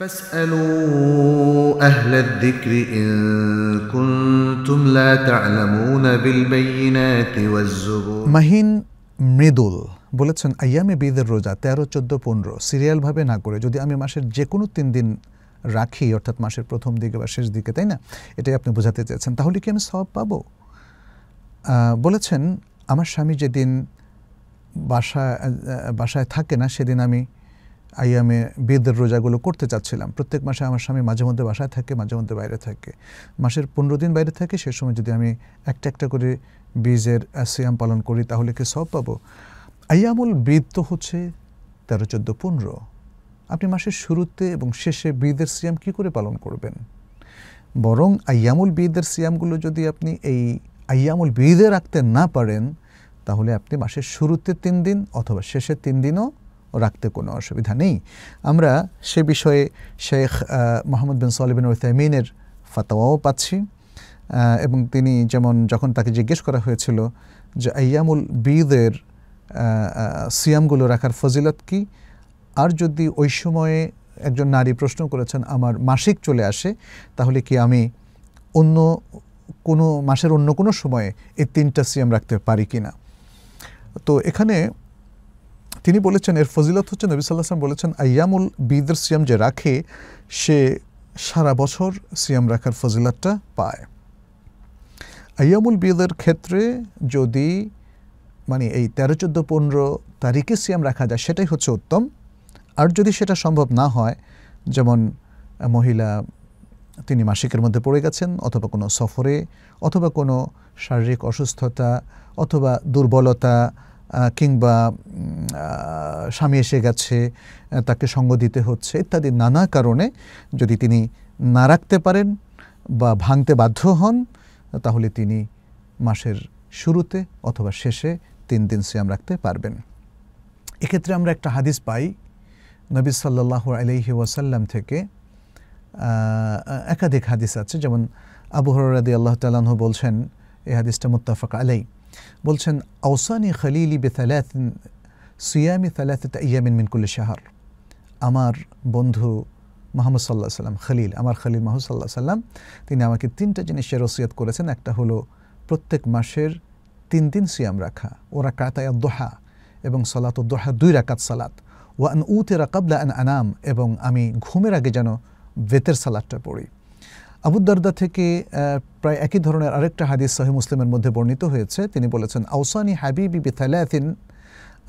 فاسألوا أهل الذكر إن كنتم لا تعلمون بالبينات والزبور মাহিন মৃদুল বলেছেন আয়ামে বিদের রোজা তেরো চোদ্দো পনেরো সিরিয়ালভাবে না করে যদি আমি মাসের যে কোনো তিন দিন রাখি অর্থাৎ মাসের প্রথম দিকে বা শেষ দিকে তাই না এটাই আপনি বোঝাতে চেয়েছেন তাহলে কি আমি সব পাবো বলেছেন আমার স্বামী যেদিন বাসা বাসায় থাকে না সেদিন আমি আইয়ামে বেদের রোজাগুলো করতে চাচ্ছিলাম প্রত্যেক মাসে আমার স্বামী মাঝে মধ্যে বাসায় থাকে মাঝে মধ্যে বাইরে থাকে মাসের পনেরো দিন বাইরে থাকে সে সময় যদি আমি একটা একটা করে বীজের সিয়াম পালন করি তাহলে কি সব পাবো আইয়ামুল বেদ তো হচ্ছে তেরো চোদ্দো পনেরো আপনি মাসের শুরুতে এবং শেষে বেদের সিয়াম কি করে পালন করবেন বরং আইয়ামুল বেদের সিয়ামগুলো যদি আপনি এই আইয়ামুল বেদে রাখতে না পারেন তাহলে আপনি মাসের শুরুতে তিন দিন অথবা শেষে তিন দিনও রাখতে কোনো অসুবিধা নেই আমরা সে বিষয়ে শেখ মোহাম্মদ বিন সালিবিন ওসাইমিনের ফাতোয়াও পাচ্ছি এবং তিনি যেমন যখন তাকে জিজ্ঞেস করা হয়েছিল যে আয়ামুল বিদের সিয়ামগুলো রাখার ফজিলত কি আর যদি ওই সময়ে একজন নারী প্রশ্ন করেছেন আমার মাসিক চলে আসে তাহলে কি আমি অন্য কোনো মাসের অন্য কোনো সময়ে এই তিনটা সিয়াম রাখতে পারি কি না তো এখানে তিনি বলেছেন এর ফজিলত হচ্ছে নবী সাল্লাহাম বলেছেন আয়ামুল বিদর সিয়াম যে রাখে সে সারা বছর সিয়াম রাখার ফজিলাতটা পায় আয়ামুল বিদের ক্ষেত্রে যদি মানে এই তেরো চোদ্দ পনেরো তারিখে সিয়াম রাখা যায় সেটাই হচ্ছে উত্তম আর যদি সেটা সম্ভব না হয় যেমন মহিলা তিনি মাসিকের মধ্যে পড়ে গেছেন অথবা কোনো সফরে অথবা কোনো শারীরিক অসুস্থতা অথবা দুর্বলতা কিংবা স্বামী এসে গেছে তাকে সঙ্গ দিতে হচ্ছে ইত্যাদি নানা কারণে যদি তিনি না রাখতে পারেন বা ভাঙতে বাধ্য হন তাহলে তিনি মাসের শুরুতে অথবা শেষে তিন দিন সিয়াম রাখতে পারবেন এক্ষেত্রে আমরা একটা হাদিস পাই নবী সাল্লাহ আলহি ওয়াসাল্লাম থেকে একাধিক হাদিস আছে যেমন আবু হরাদি আল্লাহ তালাহ বলছেন এই হাদিসটা মুত্তাফাক আলাই বলছেন আউসানি খালিলি বেথালাত সিয়ামি তালাতে ইয়ামিন মিন কুল্লি আমার বন্ধু মোহাম্মদ সাল্লাহ সাল্লাম খালিল আমার খালিল মাহমুদ সাল্লাহ সাল্লাম তিনি আমাকে তিনটা জিনিসের রসিয়াত করেছেন একটা হলো প্রত্যেক মাসের তিন দিন সিয়াম রাখা ওরা কাতায়া দোহা এবং সালাত ও দোহা দুই রাকাত সালাত ওয়ান উতেরা কাবলা আন আনাম এবং আমি ঘুমের আগে যেন বেতের সালাদটা পড়ি আবুদ্দারদা থেকে প্রায় একই ধরনের আরেকটা হাদিস সহি মুসলিমের মধ্যে বর্ণিত হয়েছে তিনি বলেছেন আউসানি হাবিবি বিথালাথিন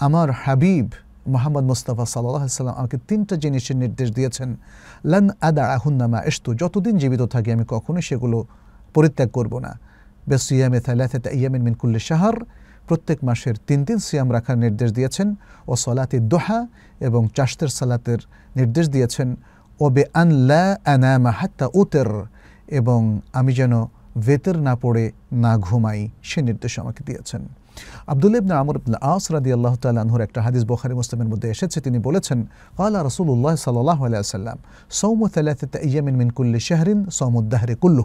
আমার হাবিব মোহাম্মদ মোস্তফা সাল্লাম আমাকে তিনটা জিনিসের নির্দেশ দিয়েছেন লান আদা আহুন্নামা এসতু যতদিন জীবিত থাকি আমি কখনোই সেগুলো পরিত্যাগ করব না বেস সিয়াম থালাথেতা ইয়ামিন মিনকুল্লি শাহর প্রত্যেক মাসের তিন দিন সিয়াম রাখার নির্দেশ দিয়েছেন ও সলাতি দোহা এবং চাষতের সালাতের নির্দেশ দিয়েছেন ও বে আন লা আনামা হাত্তা উতের এবং আমি যেন ভেতর না পড়ে না ঘুমাই সে নির্দেশ আমাকে দিয়েছেন আবদুল্লা ইবনা আমর ইবনা আস রাদি আল্লাহ তাল্লাহর একটা হাদিস বখারি মুসলামের মধ্যে এসেছে তিনি বলেছেন রসুল উল্লাহ সাল্লাহ আলাইসাল্লাম সৌম তালাতে ইয়ামিন মিন কুল্লি শাহরিন সৌমুদ্দাহরে কুল্লু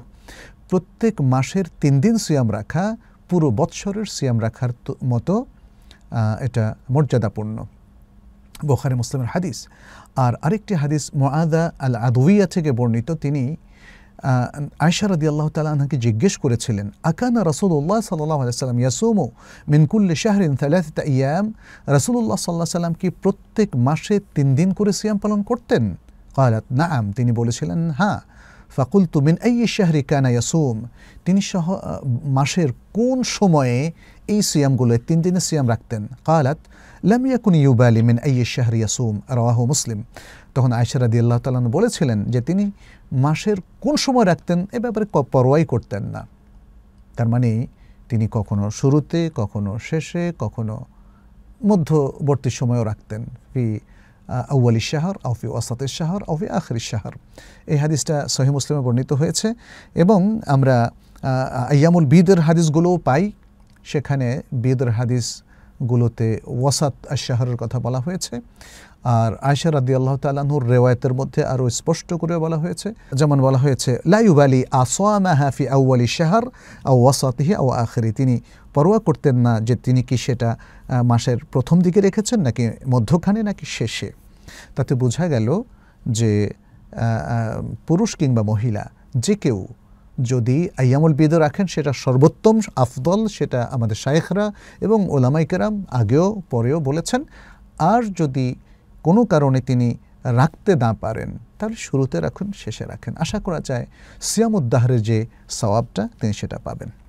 প্রত্যেক মাসের তিন দিন সিয়াম রাখা পুরো বৎসরের সিয়াম রাখার মতো এটা মর্যাদাপূর্ণ বোখারি মুসলিমের হাদিস আর আরেকটি হাদিস মোয়াদা আল আদুইয়া থেকে বর্ণিত তিনি আয়সা রাদি আল্লাহ তালা আনহাকে জিজ্ঞেস করেছিলেন আকানা রসুল্লাহ সাল্লাহ আলাইসাল্লাম ইয়াসুমো মিনকুল্লি শাহরিন থালাথিতা ইয়াম রসুল্লাহ সাল্লাহ সাল্লাম কি প্রত্যেক মাসে তিন দিন করে সিয়াম পালন করতেন কয়ালাত নাম তিনি বলেছিলেন হ্যাঁ ফাকুলতু মিন এই শাহরি কানা ইয়াসুম তিনি সহ মাসের কোন সময়ে এই সিয়ামগুলো তিন দিনের সিয়াম রাখতেন কালাত লামিয়াকুন ইউবালি মিন এই শাহরি ইয়াসুম রাহু মুসলিম তখন আয়সার আদি আল্লাহ তালান বলেছিলেন যে তিনি মাসের কোন সময় রাখতেন এ ব্যাপারে পরোয়াই করতেন না তার মানে তিনি কখনো শুরুতে কখনো শেষে কখনো মধ্যবর্তী সময়ও রাখতেন ফি আউ্বাল শাহর আও ফি ওয়াসাত শাহর আও ফি আখরি শাহর এই হাদিসটা সহি মুসলিমে বর্ণিত হয়েছে এবং আমরা আয়ামুল বিদের হাদিসগুলোও পাই সেখানে বিদের হাদিস গুলোতে ওয়াসাত আশাহারের কথা বলা হয়েছে আর আয়সা রাদি আল্লাহ তালুর রেওয়ায়তের মধ্যে আরও স্পষ্ট করে বলা হয়েছে যেমন বলা হয়েছে লাইউবালি আসোয়ামা হাফি আউআলি শাহার আউ ওয়াসাতহি আউ আখরি তিনি পরোয়া করতেন না যে তিনি কি সেটা মাসের প্রথম দিকে রেখেছেন নাকি মধ্যখানে নাকি শেষে তাতে বোঝা গেল যে পুরুষ কিংবা মহিলা যে কেউ যদি আয়ামুল বিদও রাখেন সেটা সর্বোত্তম আফদল সেটা আমাদের শায়েখরা এবং ওলামাইকেরাম আগেও পরেও বলেছেন আর যদি কোনো কারণে তিনি রাখতে না পারেন তাহলে শুরুতে রাখুন শেষে রাখেন আশা করা যায় সিয়ামুদ্দাহরের যে সওয়াবটা তিনি সেটা পাবেন